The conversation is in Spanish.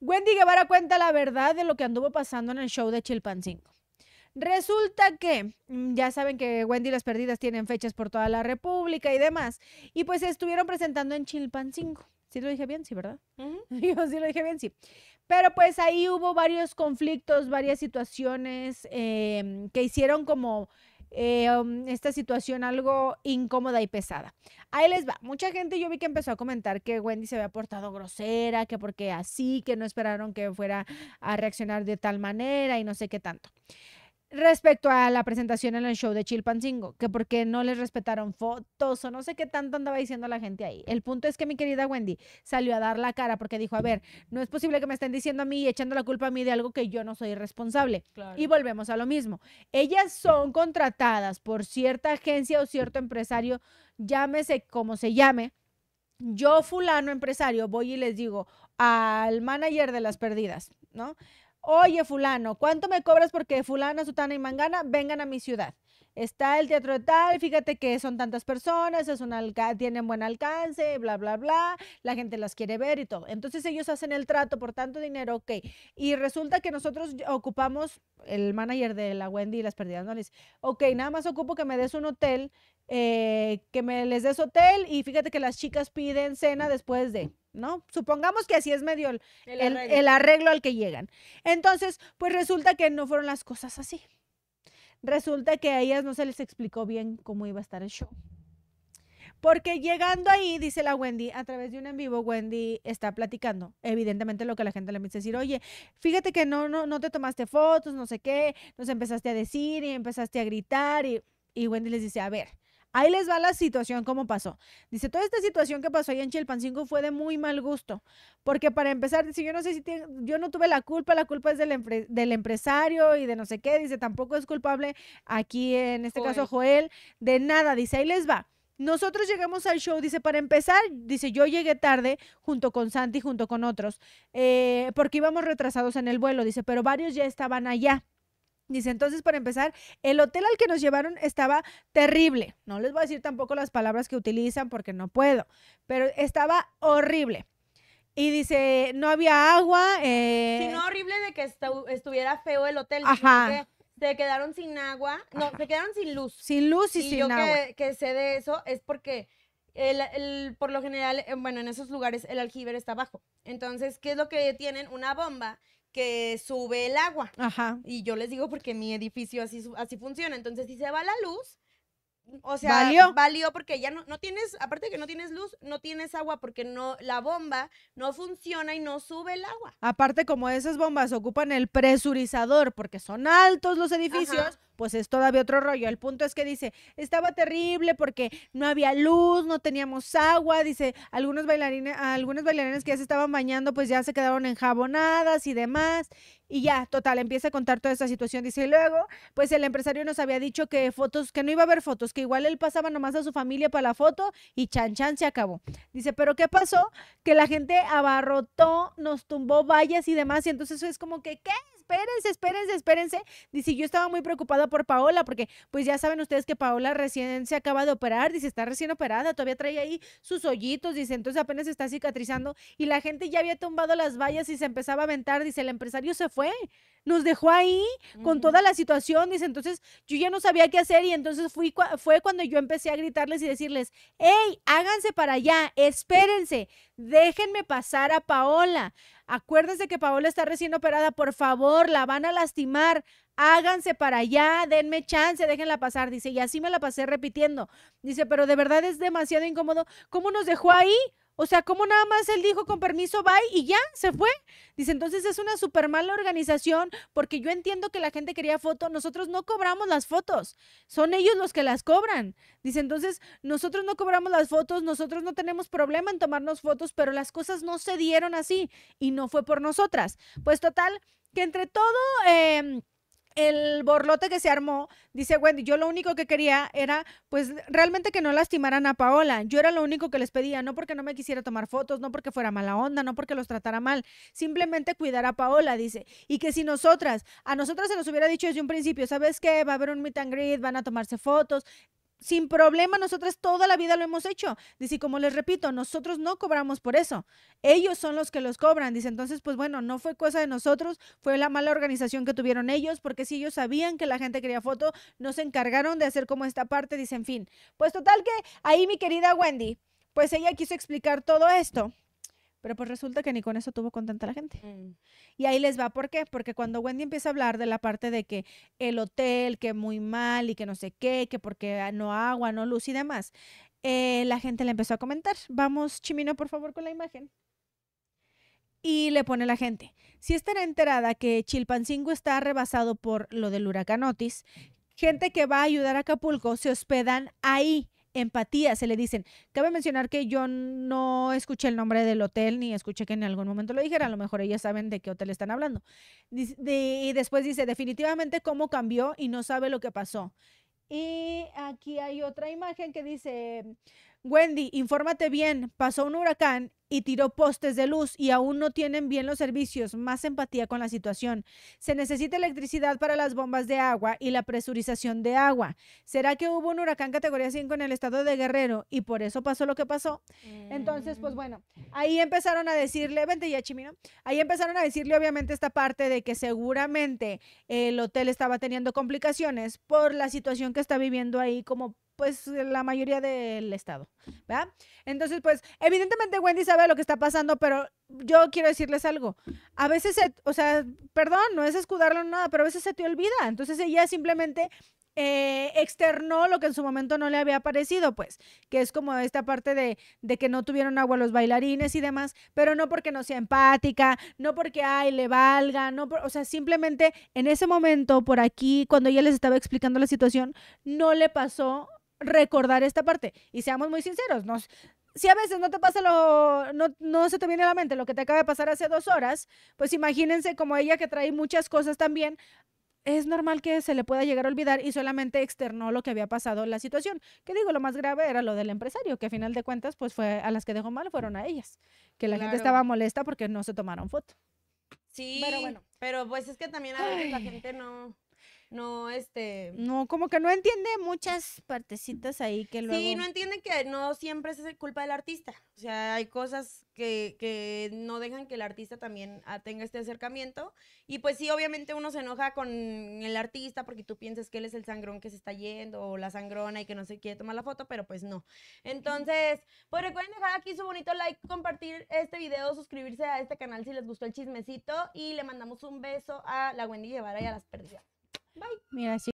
Wendy Guevara cuenta la verdad de lo que anduvo pasando en el show de Chilpancingo. Resulta que, mm, ya saben que Wendy y las perdidas tienen fechas por toda la República y demás, y pues estuvieron presentando en Chilpancingo. Sí lo dije bien, sí, ¿verdad? Yo sí lo dije bien, sí. Pero pues ahí hubo varios conflictos, varias situaciones em, que hicieron como eh, um, esta situación algo incómoda y pesada. Ahí les va. Mucha gente yo vi que empezó a comentar que Wendy se había portado grosera, que porque así, que no esperaron que fuera a reaccionar de tal manera y no sé qué tanto. Respecto a la presentación en el show de Chilpancingo, que porque no les respetaron fotos o no sé qué tanto andaba diciendo la gente ahí. El punto es que mi querida Wendy salió a dar la cara porque dijo, a ver, no es posible que me estén diciendo a mí y echando la culpa a mí de algo que yo no soy responsable. Y volvemos a lo mismo. Ellas son contratadas por cierta agencia o cierto empresario, llámese como se llame. Yo fulano empresario voy y les digo al manager de las perdidas, ¿no? oye fulano, ¿cuánto me cobras porque fulana, sutana y mangana vengan a mi ciudad? Está el teatro de tal, fíjate que son tantas personas, es un tienen buen alcance, bla, bla, bla, la gente las quiere ver y todo. Entonces ellos hacen el trato por tanto dinero, ok. Y resulta que nosotros ocupamos, el manager de la Wendy y las perdidas, ¿no? Le dice, ok, nada más ocupo que me des un hotel, eh, que me les des hotel y fíjate que las chicas piden cena después de... Supongamos que así es medio el, arreglo. al que llegan. Entonces, pues resulta que no fueron las cosas así. Resulta que a ellas no se les explicó bien cómo iba a estar el show. Porque llegando ahí, dice la Wendy, a través de un en vivo, Wendy está platicando. Evidentemente lo que la gente le empieza a decir, oye, fíjate que no, no, no te tomaste fotos, no sé qué, nos empezaste a decir y empezaste a gritar. Y, y Wendy les dice, a ver, Ahí les va la situación cómo pasó. Dice, toda esta situación que pasó ahí en Chilpancingo fue de muy mal gusto, porque para empezar, dice, yo no sé si yo no tuve la culpa, la culpa es del, empresario y de no sé qué, dice, tampoco es culpable aquí en este caso Joel, de nada, dice, ahí les va. Nosotros llegamos al show, dice, para empezar, dice, yo llegué tarde junto con Santi, junto con otros, eh, porque íbamos retrasados en el vuelo, dice, pero varios ya estaban allá. Dice, entonces, para empezar, el hotel al que nos llevaron estaba terrible. No les voy a decir tampoco las palabras que utilizan porque no puedo, pero estaba horrible. Y dice, no había agua. Eh... no horrible de que estuviera feo el hotel. Ajá. se quedaron sin agua. No, se quedaron sin luz. Sin luz y, sin yo agua. Que, que sé de eso es porque por lo general, eh, bueno, en esos lugares el aljibe está bajo. Entonces, ¿qué es lo que tienen? Una bomba sube el agua. Ajá. Y yo les digo porque mi edificio así, así funciona. Entonces, si se va la luz, o sea, valió, valió porque ya no, no, tienes, aparte de que no tienes luz, no tienes agua porque no, la bomba no funciona y no sube el agua. Aparte, como esas bombas ocupan el presurizador porque son altos los edificios pues es todavía otro rollo. El punto es que dice, estaba terrible porque no había luz, no teníamos agua, dice, algunos bailarines, algunos bailarines que ya se estaban bañando, pues ya se quedaron enjabonadas y demás. Y ya, total, empieza a contar toda esta situación. Dice, luego, pues el empresario nos había dicho que fotos, que no iba a haber fotos, que igual él pasaba nomás a su familia para la foto y chan chan se acabó. Dice, pero ¿qué pasó? Que la gente abarrotó, nos tumbó vallas y demás. Y entonces es como que, ¿qué? espérense, espérense, espérense. Dice, yo estaba muy preocupada por Paola, porque pues ya saben ustedes que Paola recién se acaba de operar, dice, está recién operada, todavía trae ahí sus hoyitos, dice, entonces apenas está cicatrizando y la gente ya había tumbado las vallas y se empezaba a aventar, dice, el empresario se fue, nos dejó ahí con toda la situación, dice, entonces yo ya no sabía qué hacer y entonces fui, fue cuando yo empecé a gritarles y decirles, hey, háganse para allá, espérense, déjenme pasar a Paola, Acuérdense que Paola está recién operada, por favor, la van a lastimar. Háganse para allá, denme chance, déjenla pasar, dice, y así me la pasé repitiendo. Dice, pero de verdad es demasiado incómodo. ¿Cómo nos dejó ahí? O sea, ¿cómo nada más él dijo con permiso, bye y ya se fue. Dice, entonces es una súper mala organización porque yo entiendo que la gente quería foto, nosotros no cobramos las fotos, son ellos los que las cobran. Dice, entonces nosotros no cobramos las fotos, nosotros no tenemos problema en tomarnos fotos, pero las cosas no se dieron así y no fue por nosotras. Pues total, que entre todo... Em, el borlote que se armó, dice Wendy, yo lo único que quería era, pues, realmente que no lastimaran a Paola. Yo era lo único que les pedía, no porque no me quisiera tomar fotos, no porque fuera mala onda, no porque los tratara mal, simplemente cuidar a Paola, dice. Y que si nosotras, a nosotras se nos hubiera dicho desde un principio, ¿sabes qué? Va a haber un meet and greet, van a tomarse fotos, sin problema, nosotros toda la vida lo hemos hecho. Dice, como les repito, nosotros no cobramos por eso. Ellos son los que los cobran. Dice, entonces, pues bueno, no fue cosa de nosotros, fue la mala organización que tuvieron ellos, porque si ellos sabían que la gente quería foto, no se encargaron de hacer como esta parte. Dice, en fin. Pues total que ahí mi querida Wendy, pues ella quiso explicar todo esto. Pero pues resulta que ni con eso tuvo contenta la gente. Mm. Y ahí les va, ¿por qué? Porque cuando Wendy empieza a hablar de la parte de que el hotel, que muy mal y que no sé qué, que porque ah, no agua, no luz y demás, eh, la gente le empezó a comentar. Vamos, Chimino, por favor, con la imagen. Y le pone la gente, si estará enterada que Chilpancingo está rebasado por lo del huracán Otis, gente que va a ayudar a Acapulco se hospedan ahí empatía, se le dicen. Cabe mencionar que yo no escuché el nombre del hotel ni escuché que en algún momento lo dijera, a lo mejor ellas saben de qué hotel están hablando. y después dice, definitivamente cómo cambió y no sabe lo que pasó. Y aquí hay otra imagen que dice, Wendy, infórmate bien, pasó un huracán y tiró postes de luz y aún no tienen bien los servicios, más empatía con la situación. Se necesita electricidad para las bombas de agua y la presurización de agua. ¿Será que hubo un huracán categoría 5 en el estado de Guerrero y por eso pasó lo que pasó? Entonces, pues mm. bueno, ahí empezaron a decirle, vente ya Chimino, ahí empezaron a decirle obviamente esta parte de que seguramente el hotel estaba teniendo complicaciones por la situación que está viviendo ahí como pues eh, la mayoría del estado, ¿verdad? Entonces, pues evidentemente Wendy sabe lo que está pasando, pero yo quiero decirles algo. A veces, se, o sea, perdón, no es escudarlo nada, pero a veces se te olvida. Entonces ella simplemente eh, externó lo que en su momento no le había parecido, pues, que es como esta parte de, que no tuvieron agua los bailarines y demás, pero no porque no sea empática, no porque, ay, le valga, no, o sea, simplemente en ese momento, por aquí, cuando ella les estaba explicando la situación, no le pasó recordar esta parte. Y seamos muy sinceros, nos, si a veces no te pasa lo, no, no, se te viene a la mente lo que te acaba de pasar hace dos horas, pues imagínense como ella que trae muchas cosas también, es normal que se le pueda llegar a olvidar y solamente externó lo que había pasado la situación. Que digo, lo más grave era lo del empresario, que a final de cuentas, pues fue a las que dejó mal fueron a ellas, que la gente estaba molesta porque no se tomaron foto. Sí, pero bueno. Pero pues es que también a veces la gente no no, este... No, como que no entiende muchas partecitas ahí que luego... Sí, no entienden que no siempre es culpa del artista. O sea, hay cosas que, no dejan que el artista también ah, tenga este acercamiento. Y pues sí, obviamente uno se enoja con el artista porque tú piensas que él es el sangrón que se está yendo o la sangrona y que no se quiere tomar la foto, pero pues no. Entonces, pues recuerden dejar aquí su bonito like, compartir este video, suscribirse a este canal si les gustó el chismecito y le mandamos un beso a la Wendy Guevara y a las perdidas. Mira, sí.